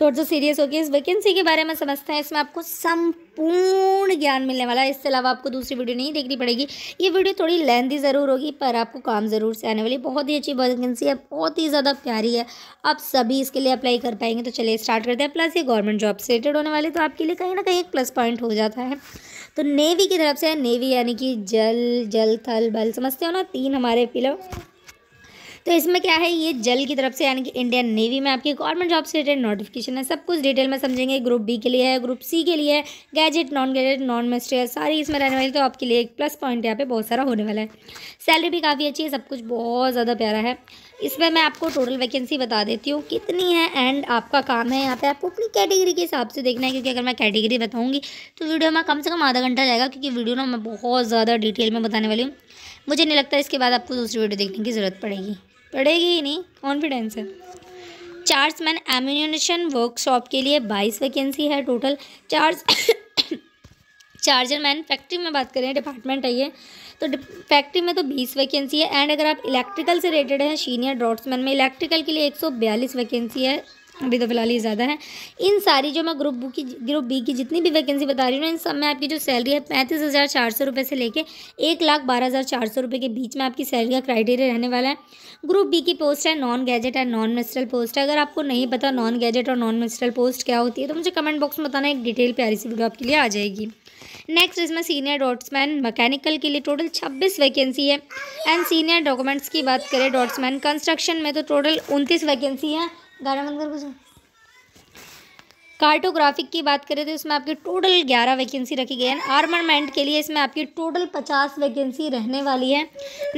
थोड़ा सा सीरियस होकर इस वैकेंसी के बारे में समझते हैं इसमें आपको संपूर्ण ज्ञान मिलने वाला है इसके अलावा आपको दूसरी वीडियो नहीं देखनी पड़ेगी ये वीडियो थोड़ी लेंदी ज़रूर होगी पर आपको काम ज़रूर से आने वाली बहुत ही अच्छी वैकेंसी है बहुत ही ज़्यादा प्यारी है आप सभी इसके लिए अप्लाई कर पाएंगे तो चलिए स्टार्ट करते हैं प्लस ये गवर्नमेंट जॉब से रिलेटेड होने वाली तो आपके लिए कहीं ना कहीं एक प्लस पॉइंट हो जाता है तो नेवी की तरफ से है नेवी यानी कि जल जल थल बल समझते हो ना तीन हमारे पिलर तो इसमें क्या है ये जल की तरफ से यानी कि इंडियन नेवी में आपकी गवर्नमेंट जॉब से रिलेटेड नोटिफिकेशन है सब कुछ डिटेल में समझेंगे ग्रुप बी के लिए है ग्रुप सी के लिए है gazetted non gazetted non ministerial सारी इसमें रहने वाली तो आपके लिए एक प्लस पॉइंट यहाँ पे बहुत सारा होने वाला है सैलरी भी काफ़ी अच्छी है सब कुछ बहुत ज़्यादा प्यारा है इसमें मैं आपको टोटल वैकेंसी बता देती हूँ कितनी है एंड आपका काम है यहाँ पे आपको अपनी कैटेगरी के हिसाब से देखना है क्योंकि अगर मैं कैटेगरी बताऊँगी तो वीडियो में कम से कम आधा घंटा जाएगा क्योंकि वीडियो ना मैं बहुत ज़्यादा डिटेल में बताने वाली हूँ मुझे नहीं लगता इसके बाद आपको दूसरी वीडियो देखने की ज़रूरत पड़ेगी पड़ेगी ही नहीं कॉन्फिडेंस है चार्ज मैन एम्यूनेशन वर्कशॉप के लिए बाईस वैकेंसी है total charge charger man factory में बात करें डिपार्टमेंट है ये तो फैक्ट्री में तो बीस वैकेंसी है एंड अगर आप इलेक्ट्रिकल से रिलेटेड हैं सीनियर ड्रॉट्समैन में इलेक्ट्रिकल के लिए एक सौ बयालीस वैकेंसी है अभी तो फिलहाल ये ज़्यादा है इन सारी जो मैं ग्रुप बी की ग्रुप बी की जितनी भी वैकेंसी बता रही हूँ इन सब में आपकी जो सैलरी है पैंतीस हज़ार चार सौ रुपये से लेके एक लाख बारह हज़ार चार सौ रुपये के बीच में आपकी सैलरी का क्राइटेरिया रहने वाला है ग्रुप बी की पोस्ट है non gazetted and non ministerial post है अगर आपको नहीं पता नॉन गैजेट और नॉन मिस्ट्रल पोस्ट क्या होती है तो मुझे कमेंट बॉक्स में बताना एक डिटेल प्यारी सी वीडियो आपके लिए आ जाएगी नेक्स्ट इसमें सीनियर डॉट्समैन मैकेनिकल के लिए टोटल 26 वैकेंसी है एंड सीनियर डॉक्यूमेंट्स की बात करें डॉट्समैन कंस्ट्रक्शन में तो टोटल 29 वैकेंसी है गाना बंद कर कुछ कार्टोग्राफिक की बात करें तो इसमें आपकी टोटल ग्यारह वैकेंसी रखी गई है आर्मरमेंट के लिए इसमें आपकी टोटल पचास वैकेंसी रहने वाली है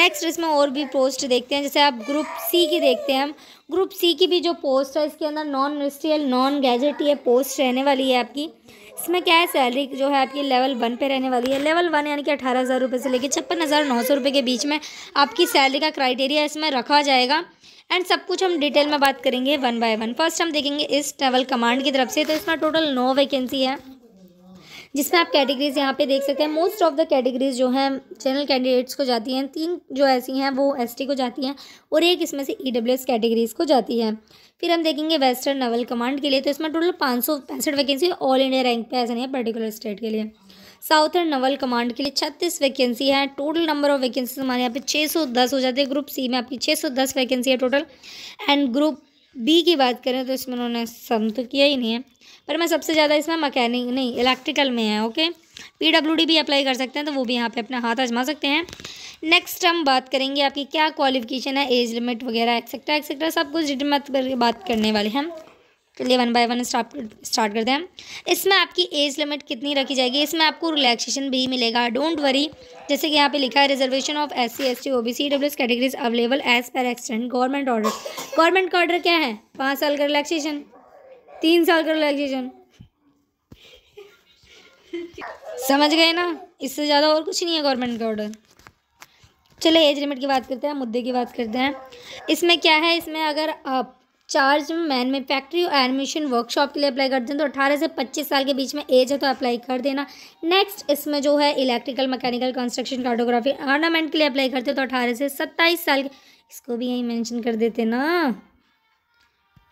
नेक्स्ट इसमें और भी पोस्ट देखते हैं जैसे आप ग्रुप सी की देखते हैं हम ग्रुप सी की भी जो पोस्ट है इसके अंदर नॉन मिनिस्ट्रियल नॉन गैजेट ये पोस्ट रहने वाली है आपकी इसमें क्या है सैलरी जो है आपकी लेवल वन पे रहने वाली है लेवल वन यानी कि अठारह हज़ार रुपये से लेकर छप्पन हज़ार नौ सौ रुपये के बीच में आपकी सैलरी का क्राइटेरिया इसमें रखा जाएगा एंड सब कुछ हम डिटेल में बात करेंगे वन बाय वन फर्स्ट हम देखेंगे इस ट्रेवल कमांड की तरफ से तो इसमें टोटल नौ वैकेंसी है जिसमें आप कैटेगरीज यहाँ पे देख सकते हैं मोस्ट ऑफ द कैटेगरीज जो हैं चैनल कैंडिडेट्स को जाती हैं तीन जो ऐसी हैं वो एसटी को जाती हैं और एक इसमें से ई डब्ल्यू एस कैटेगरीज़ को जाती है फिर हम देखेंगे वेस्टर्न नवल कमांड के लिए तो इसमें टोटल पाँच सौ पैंसठ वैकेंसी ऑल इंडिया रैंक पे ऐसा नहीं है पर्टिकुलर स्टेट के लिए साउथर्न नवल कमांड के लिए छत्तीस वैकेंसी है टोटल नंबर ऑफ वैकेंसी हमारे यहाँ पे दस हो जाते हैं ग्रुप सी में आपकी छः सौ दस वैकेंसी है टोटल एंड ग्रुप बी की बात करें तो इसमें उन्होंने सम तो किया ही नहीं है पर मैं सबसे ज़्यादा इसमें मकैनिक नहीं इलेक्ट्रिकल में है ओके पी डब्ल्यू डी भी अप्लाई कर सकते हैं तो वो भी यहाँ पे अपना हाथ आजमा सकते हैं नेक्स्ट हम बात करेंगे आपकी क्या क्वालिफिकेशन है एज लिमिट वगैरह एक्सेट्रा एक्सेट्रा सब कुछ डिटेल बात करने वाले हैं चलिए one by one start start करते हैं इसमें आपकी एज लिमिट कितनी रखी जाएगी इसमें आपको रिलैक्सेशन भी मिलेगा डोंट वरी जैसे कि यहाँ पे लिखा है reservation of S C S T O B C W S categories available age पर एक्सटेंड गवर्नमेंट ऑर्डर गवर्नमेंट का ऑर्डर क्या है पाँच साल का रिलैक्सेशन तीन साल का रिलैक्सेशन समझ गए ना इससे ज़्यादा और कुछ नहीं है गवर्नमेंट का ऑर्डर चलिए एज लिमिट की बात करते हैं मुद्दे की बात करते हैं इसमें क्या है इसमें अगर आप चार्ज मैन में और एडमिशन वर्कशॉप के लिए अप्लाई करते हैं तो अठारह से पच्चीस साल के बीच में एज है तो अप्लाई कर देना नेक्स्ट इसमें जो है electrical mechanical construction cartography ornament के लिए अप्लाई करते हो तो अठारह से सत्ताईस साल के इसको भी यही मैंशन कर देते ना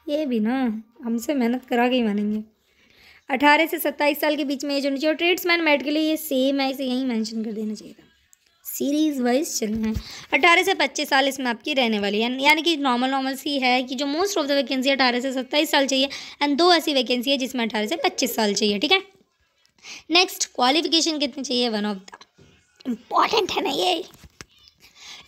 ये भी ना हमसे मेहनत करा के ही मानेंगे अठारह से सत्ताईस साल के बीच में एज होनी चाहिए और ट्रेड्समैन मैट के लिए ये सेम है इसे यहीं मैंशन कर देना चाहिए सीरीज़ वाइज चल रहे हैं अठारह से पच्चीस साल इसमें आपकी रहने वाली है यानी कि नॉर्मल नॉर्मल सी है कि जो मोस्ट ऑफ द वैकेंसी अठारह से सत्ताईस साल चाहिए एंड दो ऐसी वैकेंसी है जिसमें अठारह से पच्चीस साल चाहिए ठीक है नेक्स्ट क्वालिफिकेशन कितनी चाहिए वन ऑफ द इम्पॉर्टेंट है ना ये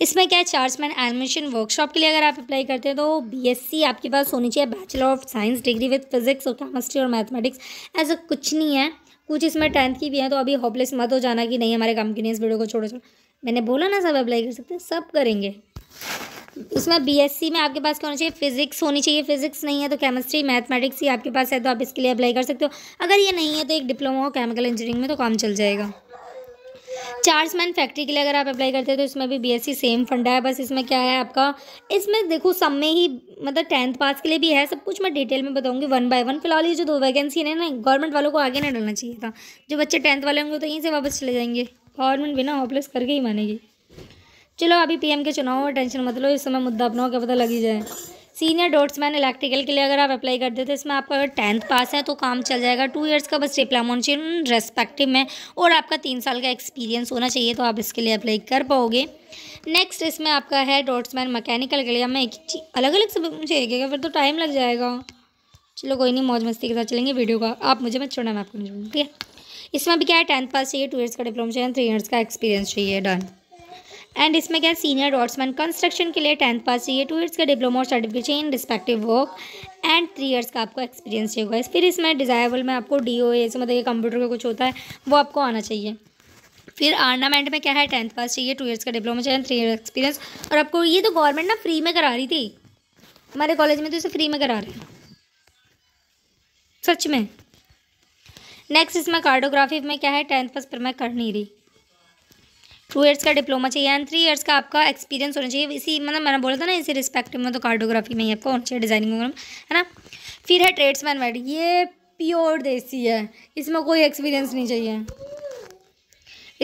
इसमें क्या है चार्समैन एडमिशन वर्कशॉप के लिए अगर आप अप्लाई करते हैं तो बीएससी आपके पास होनी चाहिए bachelor of science degree with physics और केमिस्ट्री और मैथमेटिक्स ऐसा कुछ नहीं है कुछ इसमें टेंथ की भी है तो अभी होपलेस मत हो जाना कि नहीं हमारे कंपनी इस वीडियो को छोड़ो छोड़ो मैंने बोला ना सब अप्लाई कर सकते हैं सब करेंगे उसमें बीएससी में आपके पास क्या होना चाहिए फिजिक्स होनी चाहिए फिजिक्स नहीं है तो केमिस्ट्री मैथमेटिक्स ही आपके पास है तो आप इसके लिए अप्लाई कर सकते हो अगर ये नहीं है तो एक डिप्लोमा हो केमिकल इंजीनियरिंग में तो काम चल जाएगा चार्ज मैन फैक्ट्री के लिए अगर आप अप्लाई करते हैं तो इसमें भी बीएससी सेम फंडा है बस इसमें क्या है आपका इसमें देखो सब में ही मतलब टेंथ पास के लिए भी है सब कुछ मैं डिटेल में बताऊंगी वन बाय वन फिलहाल ये जो दो वैकेंसी है ना गवर्नमेंट वालों को आगे नहीं डालना चाहिए था जो बच्चे टेंथ वाले होंगे तो यहीं से वापस चले जाएंगे गवर्नमेंट बिना होपलेस करके ही मानेगी चलो अभी पीएम के चुनाव में टेंशन मत लो इस समय मुद्दा अपनाओ क्या पता लग ही जाए सीनियर डोट्स मैन इलेक्ट्रिकल के लिए अगर आप अप्लाई कर थे इसमें आपका अगर टेंथ पास है तो काम चल जाएगा टू इयर्स का बस डिप्लोमा होना चाहिए रेस्पेक्टिव में और आपका तीन साल का एक्सपीरियंस होना चाहिए तो आप इसके लिए अप्लाई कर पाओगे नेक्स्ट इसमें आपका है डॉट्समैन मकैनिकल के लिए मैं एक अलग अलग सब मुझे एक फिर तो टाइम लग जाएगा चलो कोई नहीं मौज मस्ती के साथ चलेंगे वीडियो का आप मुझे मत छोड़ना मैं आपको नहीं छोड़ूँ ठीक है इसमें भी क्या है टेंथ पास चाहिए टू ईयर्स का डिप्लोमा चाहिए थ्री ईयर्स का एक्सपीरियंस चाहिए डन एंड इसमें क्या है सीनियर डॉट्समैन कंस्ट्रक्शन के लिए टेंथ पास चाहिए टू ईयर्स का डिप्लोमा और सर्टिफिकेट चाहिए in respective work and three years का आपको एक्सपीरियंस चाहिए होगा फिर इसमें डिज़ायरेबल में आपको डी ओ ए मतलब ये कंप्यूटर का कुछ होता है वो आपको आना चाहिए फिर आर्नामेंट में क्या है टेंथ पास चाहिए टू ईयर्स का डिप्लोमा चाहिए थ्री ईयर एक्सपीरियंस और आपको ये तो गवर्नमेंट ना फ्री में करा रही थी हमारे कॉलेज में तो इसे फ्री में करा रहे हैं सच में नेक्स्ट इसमें कार्डोग्राफी में क्या है टेंथ पास पर मैं कर नहीं रही टू ईयर्स का डिप्लोमा चाहिए एंड थ्री ईयर्स का आपका एक्सपीरियंस होना चाहिए इसी मतलब मैंने बोला था ना इसी रिस्पेक्टिव में तो कार्डोग्राफी में ही आपका होना चाहिए डिजाइनिंग वगैरह है ना फिर है ट्रेड्समैन वाइड ये प्योर देसी है इसमें कोई एक्सपीरियंस नहीं चाहिए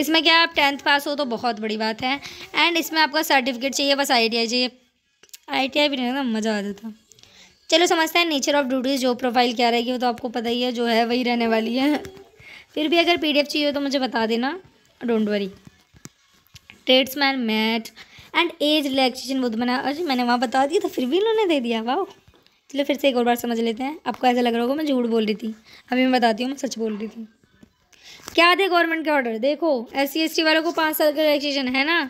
इसमें क्या आप टेंथ पास हो तो बहुत बड़ी बात है एंड इसमें आपका सर्टिफिकेट चाहिए बस आई टी आई चाहिए आई टी आई भी नहीं ना मज़ा आ जाता चलो समझते हैं nature of duties job profile क्या रहेगी वो तो आपको पता ही है जो है वही रहने वाली है फिर भी अगर पीडीएफ चाहिए हो तो मुझे बता देना don't worry tradesman mate and age relaxation बुद्ध बना अरे मैंने वहाँ बता दिया तो फिर भी इन्होंने दे दिया वाह चलो फिर से एक और बार समझ लेते हैं आपको ऐसा लग रहा होगा मैं झूठ बोल रही थी अभी मैं बताती हूँ मैं सच बोल रही थी क्या थे गवर्नमेंट के ऑर्डर देखो एस सी वालों को पाँच साल का रिलैक्सेशन है ना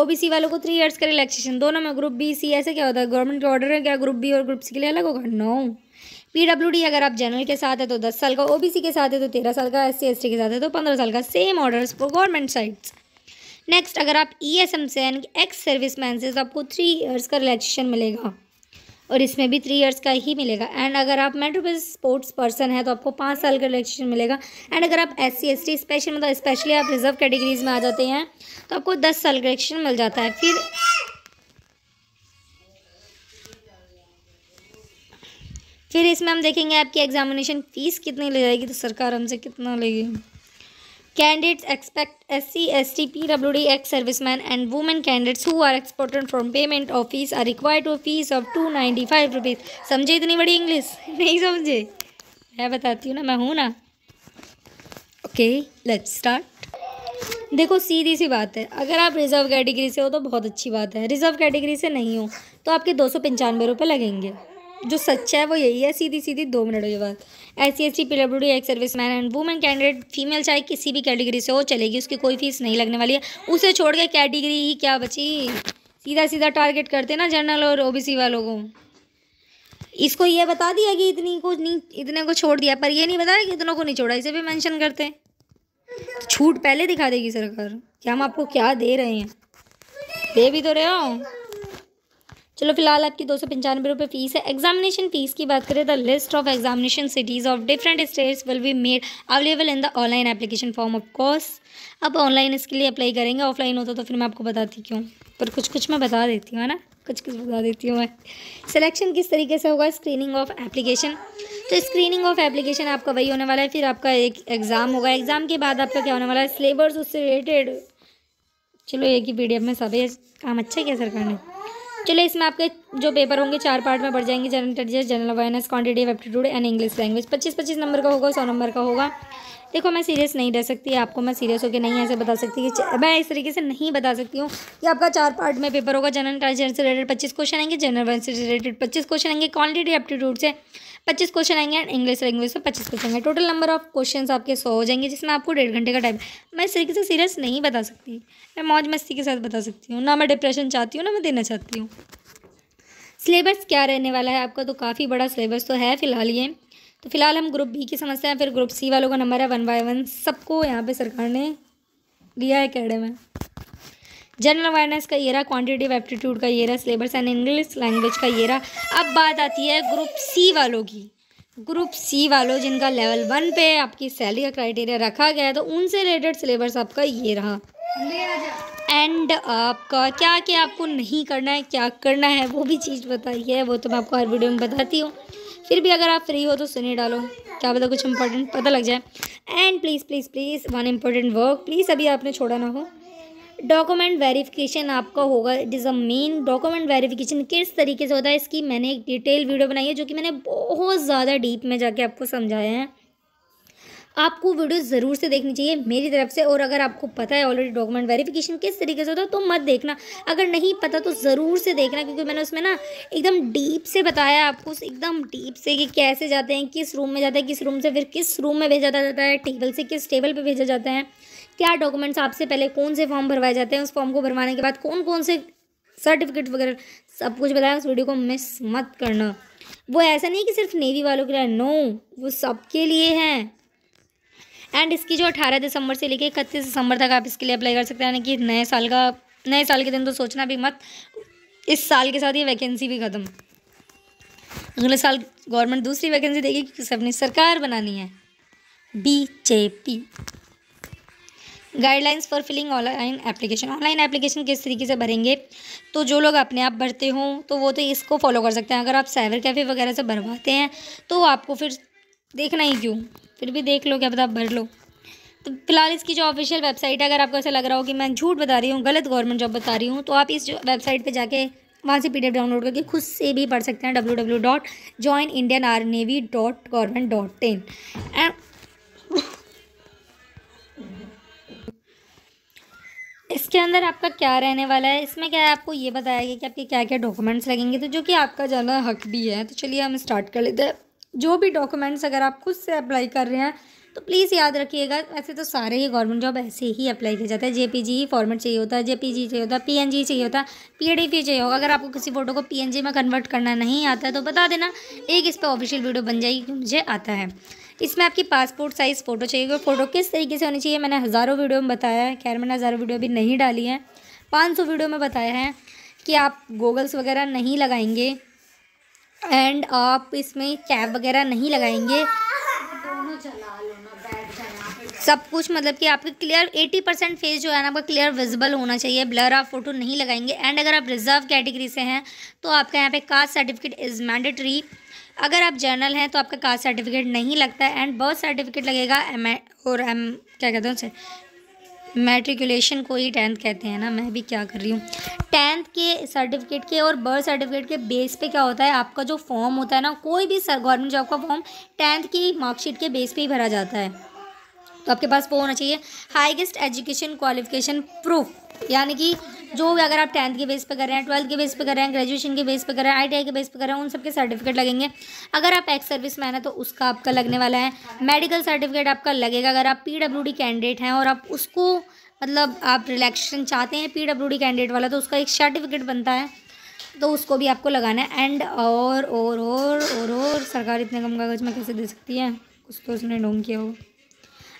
ओबीसी वालों को थ्री ईयर्स का रिलैक्सेशन दोनों में ग्रुप बी सी ऐसे क्या होता है गवर्नमेंट के ऑर्डर है क्या ग्रुप बी और ग्रुप सी के लिए अलग होगा नो पीडब्ल्यूडी अगर आप जनरल के साथ है तो दस साल का ओबीसी के साथ है तो तेरह साल का एस सी के साथ है तो पंद्रह साल का same orders for government sides next अगर आप ई एस एम से यानी कि एक्स सर्विस मैन से तो आपको थ्री ईयर्स का रिलैक्सेशन मिलेगा और इसमें भी थ्री ईयर्स का ही मिलेगा एंड अगर आप मेट्रोपोलिस स्पोर्ट्स पर्सन है तो आपको पाँच साल का रिलेक्शन मिलेगा एंड अगर आप S C S T special मतलब स्पेशली आप रिजर्व कैटेगरीज में आ जाते हैं तो आपको दस साल का रिलेक्शन मिल जाता है फिर फिर इसमें हम देखेंगे आपकी एग्जामिनेशन फ़ीस कितनी ले जाएगी तो सरकार हमसे कितना लेगी कैंडिडेट्स एक्सपेक्ट एस expect SC, ST, PWD ex servicemen and women candidates who are exported from payment of fees are required to fees of two ninety five rupees समझे इतनी बड़ी इंग्लिश नहीं समझे मैं बताती हूँ ना मैं हूँ ना ओके लेट्स स्टार्ट देखो सीधी सी बात है अगर आप रिज़र्व कैटेगरी से हो तो बहुत अच्छी बात है रिज़र्व कैटेगरी से नहीं हो तो आपके दो सौ पंचानवे रुपये लगेंगे जो सच्चा है वो यही है सीधी सीधी दो मिनट के बाद S C S C P W D एक service man and women candidate female चाहे किसी भी कैटेगरी से हो चलेगी उसकी कोई फीस नहीं लगने वाली है उसे छोड़ के कैटेगरी ही क्या बची सीधा सीधा टारगेट करते ना जनरल और सी वालों को इसको ये बता दिया कि इतनी को नहीं इतने को छोड़ दिया पर ये नहीं बताया कि इतनों को नहीं छोड़ा इसे भी मेंशन करते हैं छूट पहले दिखा देगी सरकार कि हम आपको क्या दे रहे हैं दे भी तो रहे हो चलो फिलहाल आपकी दो सौ पंचानवे रुपये फ़ीस है एग्जामिनेशन फ़ीस की बात करें the list of examination cities of different states will be made available in the online application form of course अब ऑनलाइन इसके लिए अप्लाई करेंगे ऑफलाइन होता तो फिर मैं आपको बताती क्यों पर कुछ कुछ मैं बता देती हूँ है ना कुछ कुछ बता देती हूँ मैं सिलेक्शन किस तरीके से होगा स्क्रीनिंग ऑफ एप्लीकेशन तो स्क्रीनिंग ऑफ एप्लीकेशन आपका वही होने वाला है फिर आपका एक एग्ज़ाम होगा एग्ज़ाम के बाद आपका क्या होने वाला है सिलेबस उससे रिलेटेड चलो एक ही पी में सब काम अच्छा है क्या ने चलो इसमें आपके जो पेपर होंगे चार पार्ट में पड़ जाएंगे general intelligence general awareness quantity aptitude and English language पच्चीस पच्चीस नंबर का होगा सौ नंबर का होगा देखो मैं सीरियस नहीं रह सकती आपको मैं सीरियस होकर नहीं ऐसे बता सकती कि मैं इस तरीके से नहीं बता सकती हूँ कि आपका चार पार्ट में पेपर होगा जनरल इंटेलिजेंस से रिलेटेड पच्चीस क्वेश्चन आएंगे जनरल से रिलेटेड पच्चीस क्वेश्चन आएंगे क्वांटिटी एप्टीट्यूड से पच्चीस क्वेश्चन आएंगे एंड इंग्लिश लैंग्वेज से पच्चीस क्वेश्चन आएंगे टोटल नंबर ऑफ क्वेश्चन आपके सौ हो जाएंगे जिसमें आपको डेढ़ घंटे का टाइम मैं इस तरीके से सीरियस नहीं बता सकती मैं मौज मस्ती के साथ बता सकती हूँ ना मैं डिप्रेशन चाहती हूँ ना मैं देना चाहती हूँ सिलेबस क्या रहने वाला है आपका तो काफ़ी बड़ा सिलेबस तो है फिलहाल ये तो फिलहाल हम ग्रुप बी की समस्या है फिर ग्रुप सी वालों का नंबर है वन बाय वन सबको यहाँ पे सरकार ने लिया है कैडे में जनरल अवेयरनेस का ये रहा क्वान्टिटेटिव एप्टीट्यूड का ये रहा सिलेबस एंड इंग्लिश लैंग्वेज का ये रहा अब बात आती है ग्रुप सी वालों की ग्रुप सी वालों जिनका लेवल वन पे आपकी सैलरी का क्राइटेरिया रखा गया है तो उनसे रिलेटेड सिलेबस आपका ये रहा एंड आपका क्या क्या आपको नहीं करना है क्या करना है वो भी चीज़ बताई है वो तो मैं आपको हर वीडियो में बताती हूँ फिर भी अगर आप फ्री हो तो सुने डालो क्या पता कुछ इंपॉर्टेंट पता लग जाए and please please please one important work please अभी आपने छोड़ा ना हो डॉक्यूमेंट वेरिफिकेशन आपका होगा it is a main document verification किस तरीके से होता है इसकी मैंने एक डिटेल वीडियो बनाई है जो कि मैंने बहुत ज़्यादा डीप में जाके आपको समझाया है आपको वीडियो ज़रूर से देखनी चाहिए मेरी तरफ से और अगर आपको पता है ऑलरेडी डॉक्यूमेंट वेरिफिकेशन किस तरीके से होता है तो मत देखना अगर नहीं पता तो ज़रूर से देखना क्योंकि मैंने उसमें ना एकदम डीप से बताया आपको एकदम डीप से कि कैसे जाते हैं किस रूम में जाते हैं किस रूम से फिर किस रूम में भेजा जाता है टेबल से किस टेबल पर भेजा जाता है क्या डॉक्यूमेंट्स आपसे पहले कौन से फॉर्म भरवाए जाते हैं उस फॉर्म को भरवाने के बाद कौन कौन से सर्टिफिकेट वगैरह सब कुछ बताया उस वीडियो को मिस मत करना वो ऐसा नहीं कि सिर्फ नेवी वालों के लिए नो वो सबके लिए हैं एंड इसकी जो अठारह दिसंबर से लेके इकतीस दिसंबर तक आप इसके लिए अप्लाई कर सकते हैं यानी कि नए साल का नए साल के दिन तो सोचना भी मत इस साल के साथ ये वैकेंसी भी ख़त्म अगले साल गवर्नमेंट दूसरी वैकेंसी देगी क्योंकि सबने सरकार बनानी है BJP guidelines for filling online application online application किस तरीके से भरेंगे तो जो लोग अपने आप भरते हों तो वो तो इसको फॉलो कर सकते हैं अगर आप साइबर कैफ़े वगैरह से भरवाते हैं तो आपको फिर देखना ही क्यों फिर भी देख लो क्या पता भर लो तो फिलहाल इसकी जो ऑफिशियल वेबसाइट है अगर आपको ऐसा लग रहा हो कि मैं झूठ बता रही हूँ गलत गवर्नमेंट जॉब बता रही हूँ तो आप इस वेबसाइट पर जाके वहाँ से पीडीएफ डाउनलोड करके खुद से भी पढ़ सकते हैं W W dot join Indian R navy dot government dot in and इसके अंदर आपका क्या रहने वाला है इसमें क्या है आपको ये बताया गया कि आपके क्या क्या डॉक्यूमेंट्स लगेंगे तो जो कि आपका जाना हक भी है तो चलिए हम स्टार्ट कर लेते हैं जो भी डॉक्यूमेंट्स अगर आप खुद से अप्लाई कर रहे हैं तो प्लीज़ याद रखिएगा ऐसे तो सारे ही गवर्नमेंट जॉब ऐसे ही अप्लाई किया जाता है जेपीजी ही फॉर्मेट चाहिए होता है जेपीजी चाहिए होता है पीएनजी चाहिए होता है पीएडीपी चाहिए होगा अगर आपको किसी फोटो को पीएनजी में कन्वर्ट करना नहीं आता है तो बता देना एक इस पर ऑफिशियल वीडियो बन जाएगी मुझे आता है इसमें आपकी पासपोर्ट साइज़ फ़ोटो चाहिए और फ़ोटो किस तरीके से होनी चाहिए मैंने हज़ारों वीडियो में बताया है खैर मैंने हज़ारों वीडियो अभी नहीं डाली है पाँच सौ वीडियो में बताया है कि आप गोगल्स वगैरह नहीं लगाएंगे एंड आप इसमें कैप वगैरह नहीं लगाएंगे सब कुछ मतलब कि आपके क्लियर 80 परसेंट फेस जो है ना आपका क्लियर विजिबल होना चाहिए ब्लर आप फोटो नहीं लगाएंगे एंड अगर आप रिजर्व कैटेगरी से हैं तो आपका यहाँ पे कास्ट सर्टिफिकेट इज़ मैंडेटरी अगर आप जर्नल हैं तो आपका कास्ट सर्टिफिकेट नहीं लगता है एंड बर्थ सर्टिफिकेट लगेगा एम और एम क्या कहते हैं उसे मेट्रिकुलेशन को ही टेंथ कहते हैं ना मैं भी क्या कर रही हूँ टेंथ के सर्टिफिकेट के और बर्थ सर्टिफिकेट के बेस पे क्या होता है आपका जो फॉर्म होता है ना कोई भी गवर्नमेंट जॉब का फॉर्म टेंथ की मार्कशीट के बेस पे ही भरा जाता है तो आपके पास वो होना चाहिए हाइएस्ट एजुकेशन क्वालिफिकेशन प्रूफ यानी कि जो भी अगर आप टेंथ के बेस पे कर रहे हैं ट्वेल्थ के बेस पे कर रहे हैं ग्रेजुएशन के बेस पे कर रहे हैं आईटीआई के बेस पे कर रहे हैं उन सबके सर्टिफिकेट लगेंगे अगर आप एक्स सर्विस मैन है तो उसका आपका लगने वाला है मेडिकल सर्टिफिकेट आपका लगेगा अगर आप पीडब्ल्यूडी कैंडिडेट हैं और आप उसको मतलब आप रिलेक्शन चाहते हैं पी कैंडिडेट वाला तो उसका एक सर्टिफिकेट बनता है तो उसको भी आपको लगाना है एंड और और और और और सरकार इतने कम कागज़ में कैसे दे सकती है कुछ तो उसने ढोंग किया होगा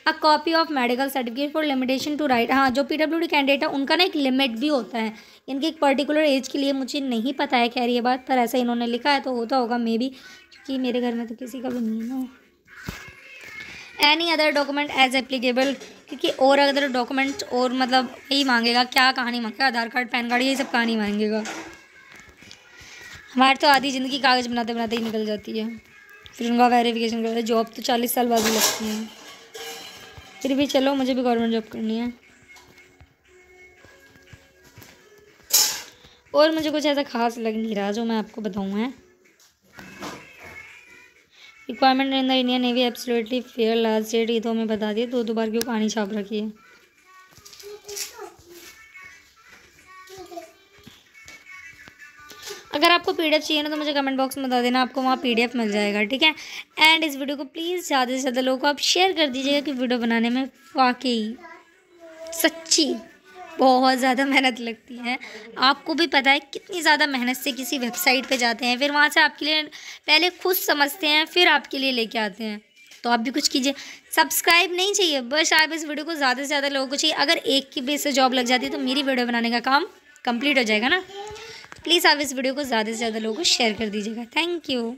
a copy of medical certificate for limitation to right हाँ जो पी कैंडिडेट है उनका ना एक लिमिट भी होता है इनके एक पर्टिकुलर एज के लिए मुझे नहीं पता है खैर ये बात पर ऐसा इन्होंने लिखा है तो होता होगा मे बी क्योंकि मेरे घर में तो किसी का भी नहीं है any other document as applicable क्योंकि और अदर डॉक्यूमेंट और मतलब यही मांगेगा क्या कहानी मांगेगा आधार कार्ड पैन कार्ड यही सब कहानी मांगेगा हमारे तो आधी ज़िंदगी कागज़ बनाते बनाते ही निकल जाती है फिर उनका वेरिफिकेशन करते जॉब तो चालीस साल बाद ही लगती है फिर भी चलो मुझे भी गवर्नमेंट जॉब करनी है और मुझे कुछ ऐसा खास लग नहीं रहा जो मैं आपको बताऊँ है requirement in the Indian navy absolutely fair last date ये तो हमें बता दिए दो दो बार क्यों कहानी छाप रखी है अगर आपको पी चाहिए ना तो मुझे कमेंट बॉक्स में बता देना आपको वहाँ पी मिल जाएगा ठीक है एंड इस वीडियो को प्लीज़ ज़्यादा से ज़्यादा लोगों को आप शेयर कर दीजिएगा कि वीडियो बनाने में वाकई सच्ची बहुत ज़्यादा मेहनत लगती है आपको भी पता है कितनी ज़्यादा मेहनत से किसी वेबसाइट पे जाते हैं फिर वहाँ से आपके लिए पहले खुद समझते हैं फिर आपके लिए लेके आते हैं तो आप भी कुछ कीजिए सब्सक्राइब नहीं चाहिए बस आप इस वीडियो को ज़्यादा से ज़्यादा लोगों को चाहिए अगर एक की भी इससे जॉब लग जाती है तो मेरी वीडियो बनाने का काम कंप्लीट हो जाएगा ना प्लीज़ आप इस वीडियो को ज़्यादा से ज़्यादा लोगों को शेयर कर दीजिएगा थैंक यू